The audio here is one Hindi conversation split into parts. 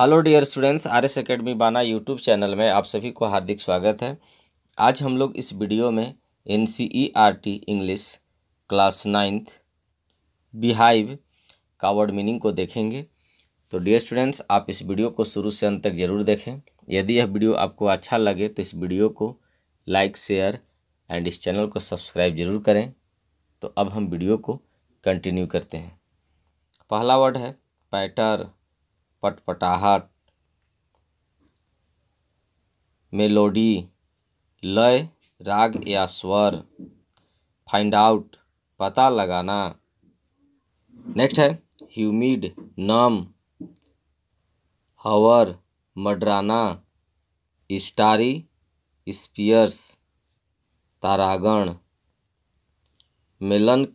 hello dear students R S academy बाना यूट्यूब चैनल में आप सभी को हार्दिक स्वागत है आज हम लोग इस वीडियो में N C E R T English class ninth beehive का वर्ड मीनिंग को देखेंगे तो डियर स्टूडेंट्स आप इस वीडियो को शुरू से अंत तक जरूर देखें यदि यह वीडियो आपको अच्छा लगे तो इस वीडियो को लाइक शेयर एंड इस चैनल को सब्सक्राइब जरूर करें तो अब हम वीडियो को कंटिन्यू करते हैं पहला वर्ड है पैटर पटपटाहट मेलोडी लय राग या स्वर फाइंड आउट पता लगाना नेक्स्ट है ह्यूमिड नम हवर मडराना स्टारी स्पियर्स तारागण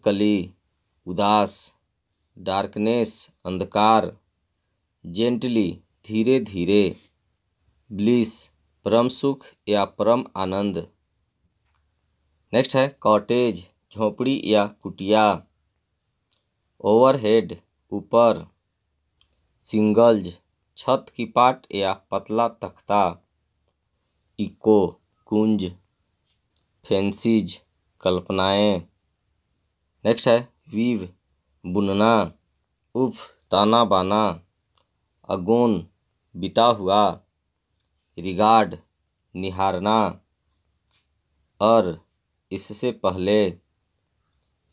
कली उदास डार्कनेस अंधकार जेंटली धीरे धीरे ब्लिस परम सुख या परम आनंद नेक्स्ट है कॉटेज झोपड़ी या कुटिया ओवरहेड ऊपर सिंगल्ज छत की पाट या पतला तख्ता इको कुंज फेंसीज कल्पनाएं नेक्स्ट है वीव बुनना उफ ताना बाना अगोन बिता हुआ रिगार्ड निहारना और इससे पहले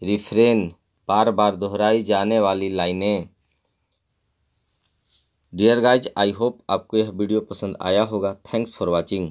रिफ्रेन बार बार दोहराई जाने वाली लाइनें डियर गाइज आई होप आपको यह वीडियो पसंद आया होगा थैंक्स फॉर वाचिंग